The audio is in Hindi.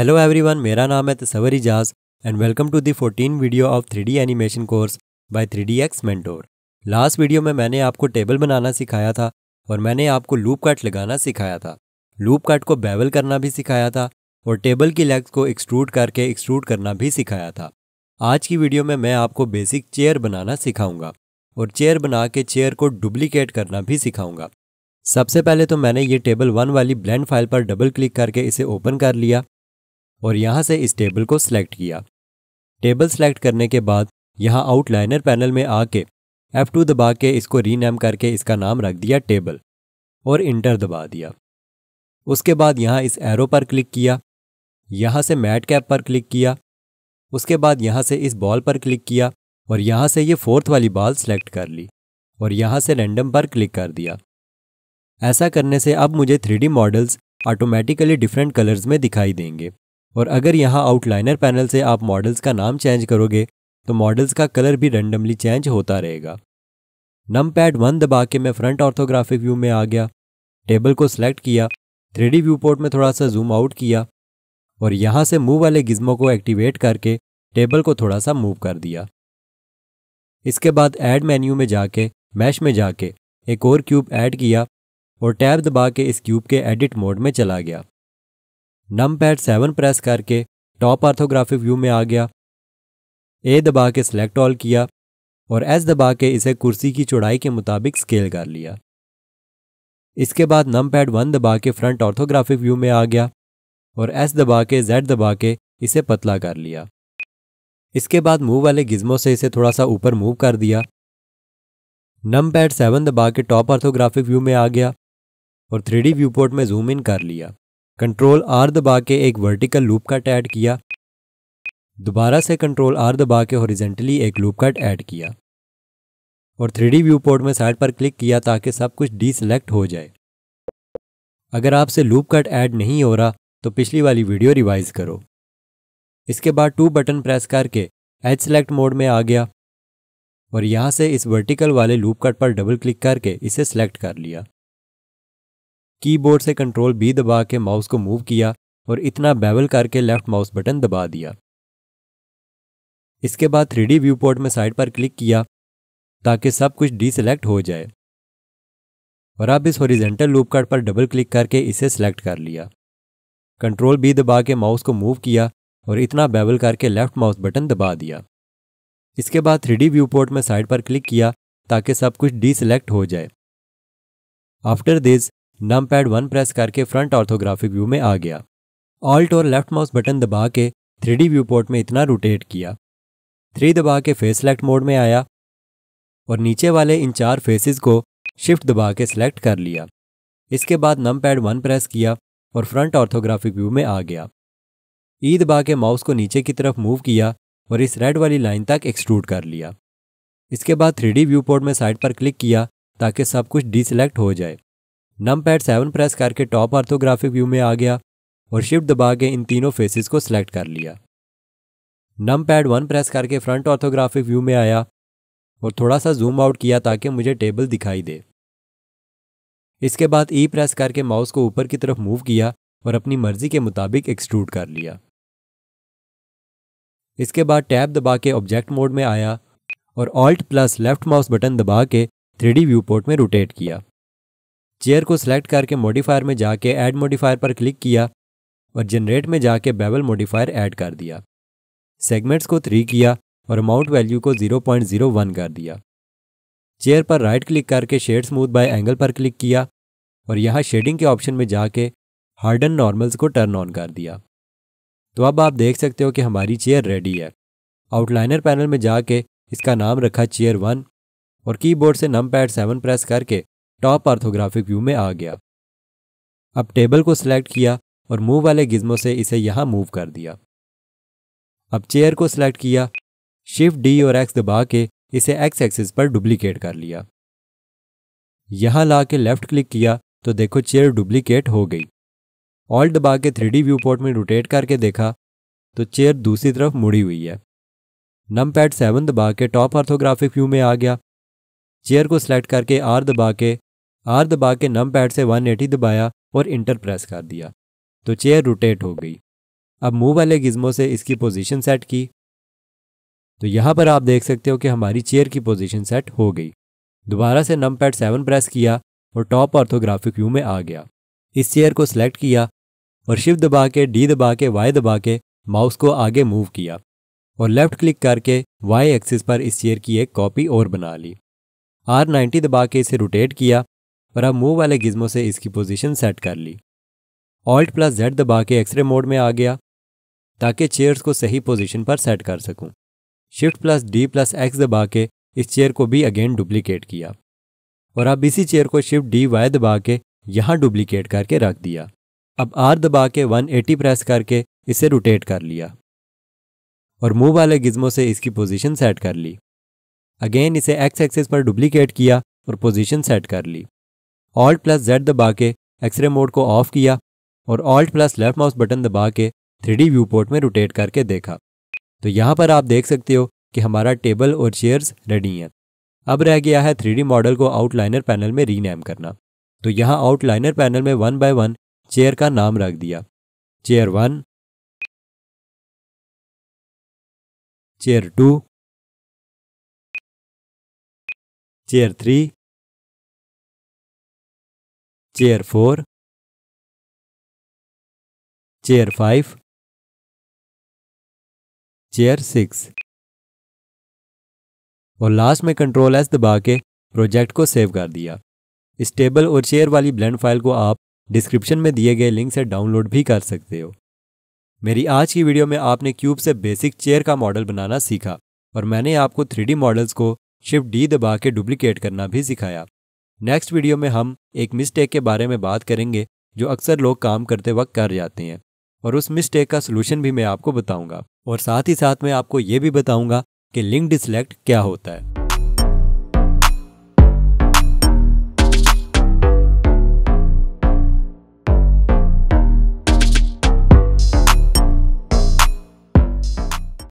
हेलो एवरीवन मेरा नाम है Tasawar Ijaz and welcome to the 14 video of 3D animation course by X mentor last video में मैंने आपको टेबल बनाना सिखाया था और मैंने आपको लूप कट लगाना सिखाया था लूप कट को बेवल करना भी सिखाया था और टेबल की लेग्स को एक्सट्रूड करके एक्सट्रूड करना भी सिखाया था आज की वीडियो में मैं आपको बेसिक चेयर बनाना सिखाऊंगा और चेयर बना के चेयर को डुप्लीकेट करना भी सिखाऊंगा सबसे पहले तो मैंने ये टेबल वन वाली ब्लेंड फाइल पर डबल क्लिक करके इसे ओपन कर लिया और यहाँ से इस टेबल को सिलेक्ट किया टेबल सेलेक्ट करने के बाद यहाँ आउटलाइनर पैनल में आके F2 दबा के इसको रीनेम करके इसका नाम रख दिया टेबल और इंटर दबा दिया उसके बाद यहाँ इस एरो पर क्लिक किया यहाँ से मैट कैप पर क्लिक किया उसके बाद यहाँ से इस बॉल पर क्लिक किया और यहाँ से ये फोर्थ वाली बॉल सेलेक्ट कर ली और यहाँ से रैंडम पर क्लिक कर दिया ऐसा करने से अब मुझे three models automatically different colours में दिखाई देंगे और अगर यहाँ आउटलाइनर पैनल से आप मॉडल्स का नाम चेंज करोगे तो मॉडल्स का कलर भी रेंडमली चेंज होता रहेगा नम पैड वन दबा के मैं फ्रंट ऑर्थोग्राफिक व्यू में आ गया टेबल को सिलेक्ट किया थ्री व्यू पोर्ट में थोड़ा सा जूम आउट किया और यहाँ से मूव वाले गिज्मों को एक्टिवेट करके टेबल को थोड़ा सा मूव कर दिया इसके बाद ऐड मेन्यू में जाके मैश में जाके एक और क्यूब ऐड किया और टैब दबा के इस क्यूब के एडिट मोड में चला गया नम पैड सेवन प्रेस करके टॉप आर्थोग्राफिक व्यू में आ गया ए दबा के सेलेक्ट ऑल किया और एस दबा के इसे कुर्सी की चौड़ाई के मुताबिक स्केल कर लिया इसके बाद नम पैड वन दबा के फ्रंट ऑर्थोग्राफिक व्यू में आ गया और एस दबा के जेड दबा के इसे पतला कर लिया इसके बाद मूव वाले गिज्मों से इसे थोड़ा सा ऊपर मूव कर दिया नम पैड सेवन दबा के टॉप ऑर्थोग्राफिक व्यू में आ गया और थ्री व्यू पोर्ट में जूम इन कर लिया कंट्रोल आर दबा के एक वर्टिकल लूप कट ऐड किया दोबारा से कंट्रोल आर दबा के हॉरिजेंटली एक लूप कट ऐड किया और थ्री व्यू पोर्ट में साइड पर क्लिक किया ताकि सब कुछ डीसेलेक्ट हो जाए अगर आपसे लूप कट ऐड नहीं हो रहा तो पिछली वाली वीडियो रिवाइज करो इसके बाद टू बटन प्रेस करके एच सेलेक्ट मोड में आ गया और यहाँ से इस वर्टिकल वाले लूप कट पर डबल क्लिक करके इसे सेलेक्ट कर लिया कीबोर्ड से कंट्रोल बी दबा के माउस को मूव किया और इतना बेवल करके लेफ्ट माउस बटन दबा दिया इसके बाद थ्री व्यू पोर्ट में साइड पर क्लिक किया ताकि सब कुछ डीसेलेक्ट हो जाए और अब इस हॉरिजेंटल लूप कार्ड पर डबल क्लिक करके इसे सेलेक्ट कर लिया कंट्रोल बी दबा के माउस को मूव किया और इतना बेवल करके लेफ्ट माउस बटन दबा दिया इसके बाद थ्री व्यू पोर्ट में साइड पर क्लिक किया ताकि सब कुछ डीसेलेक्ट हो जाए after this numpad one press करके फ्रंट ऑर्थोग्राफिक व्यू में आ गया ऑल्ट और लेफ्ट माउस बटन दबा के थ्री व्यू पोर्ट में इतना रोटेट किया थ्री दबा के फेस सेलेक्ट मोड में आया और नीचे वाले इन चार फेसेस को शिफ्ट दबा के सेलेक्ट कर लिया इसके बाद नम पैड वन प्रेस किया और फ्रंट ऑर्थोग्राफिक व्यू में आ गया ई e दबा के माउस को नीचे की तरफ मूव किया और इस रेड वाली लाइन तक एक्सट्रूड कर लिया इसके बाद थ्री व्यू पोर्ट में साइड पर क्लिक किया ताकि सब कुछ डीसेलेक्ट हो जाए नम पैड सेवन प्रेस करके टॉप आर्थोग्राफिक व्यू में आ गया और शिफ्ट दबा के इन तीनों फेसेस को सिलेक्ट कर लिया नम पैड वन प्रेस करके फ्रंट ऑर्थोग्राफिक व्यू में आया और थोड़ा सा जूम आउट किया ताकि मुझे टेबल दिखाई दे इसके बाद ई e प्रेस करके माउस को ऊपर की तरफ मूव किया और अपनी मर्जी के मुताबिक एक्सट्रूड कर लिया इसके बाद टैब दबा के ऑब्जेक्ट मोड में आया और alt plus left mouse button दबा के थ्री व्यू पोर्ट में रोटेट किया चेयर को सिलेक्ट करके मॉडिफायर में जाके ऐड मॉडिफायर पर क्लिक किया और जनरेट में जाके बेवल मॉडिफायर ऐड कर दिया सेगमेंट्स को थ्री किया और अमाउंट वैल्यू को 0.01 कर दिया चेयर पर राइट क्लिक करके शेड स्मूथ बाय एंगल पर क्लिक किया और यहाँ शेडिंग के ऑप्शन में जाके हार्डन नॉर्मल्स को टर्न ऑन कर दिया तो अब आप देख सकते हो कि हमारी चेयर रेडी है आउटलाइनर पैनल में जाके इसका नाम रखा चेयर वन और कीबोर्ड से नम पैड सेवन प्रेस करके टॉप आर्थोग्राफिक व्यू में आ गया अब टेबल को सिलेक्ट किया और मूव वाले गिज्मों से इसे यहां मूव कर दिया अब चेयर को सिलेक्ट किया शिफ्ट डी और एक्स दबा के इसे एक्स एक्सिस पर डुप्लीकेट कर लिया यहां ला के लेफ्ट क्लिक किया तो देखो चेयर डुप्लीकेट हो गई ऑल दबा के थ्री व्यू पोर्ट में रोटेट करके देखा तो चेयर दूसरी तरफ मुड़ी हुई है नम पैड सेवन दबा के टॉप ऑर्थोग्राफिक व्यू में आ गया चेयर को सिलेक्ट करके आर दबा के आर दबा के नम पैड से 180 दबाया और इंटर प्रेस कर दिया तो चेयर रोटेट हो गई अब मुंह वाले गिज्मों से इसकी पोजीशन सेट की तो यहाँ पर आप देख सकते हो कि हमारी चेयर की पोजीशन सेट हो गई दोबारा से नम पैड सेवन प्रेस किया और टॉप ऑर्थोग्राफिक व्यू में आ गया इस चेयर को सिलेक्ट किया और शिव दबा के डी दबा के वाई दबा के माउस को आगे मूव किया और लेफ्ट क्लिक करके वाई एक्सिस पर इस चेयर की एक कॉपी और बना ली आर नाइन्टी दबा के इसे रोटेट किया और अब मूव वाले गिज्मो से इसकी पोजीशन सेट कर ली ऑल्ट प्लस जेड दबा के एक्सरे मोड में आ गया ताकि चेयर्स को सही पोजीशन पर सेट कर सकूं। Shift plus D plus X दबा के इस चेयर को भी अगेन डुप्लीकेट किया और अब इसी चेयर को शिफ्ट डी वाई दबा के यहाँ डुप्लीकेट करके रख दिया अब आर दबा के वन प्रेस करके इसे रोटेट कर लिया और मुंह वाले गिज्मो से इसकी पोजीशन सेट कर ली अगेन इसे एक्स एक्सेस पर डुप्लीकेट किया और पोजीशन सेट कर ली ऑल्ट प्लस जेड दबा के एक्सरे मोड को ऑफ किया और alt plus left mouse button दबा के थ्री व्यू पोर्ट में रोटेट करके देखा तो यहाँ पर आप देख सकते हो कि हमारा टेबल और चेयर्स रेडी हैं अब रह गया है थ्री मॉडल को आउटलाइनर पैनल में रीनेम करना तो यहाँ आउटलाइनर पैनल में वन बाय वन चेयर का नाम रख दिया chair one chair two chair three chair four chair five chair six और लास्ट में कंट्रोल एस दबा के प्रोजेक्ट को सेव कर दिया इस टेबल और चेयर वाली ब्लेंड फाइल को आप डिस्क्रिप्शन में दिए गए लिंक से डाउनलोड भी कर सकते हो मेरी आज की वीडियो में आपने क्यूब से बेसिक चेयर का मॉडल बनाना सीखा और मैंने आपको थ्री मॉडल्स को शिफ्ट डी दबा के डुप्लीकेट करना भी सिखाया नेक्स्ट वीडियो में हम एक मिस्टेक के बारे में बात करेंगे जो अक्सर लोग काम करते वक्त कर जाते हैं और उस मिस्टेक का सोल्यूशन भी मैं आपको बताऊंगा और साथ ही साथ मैं आपको ये भी बताऊंगा कि लिंक डिसलेक्ट क्या होता है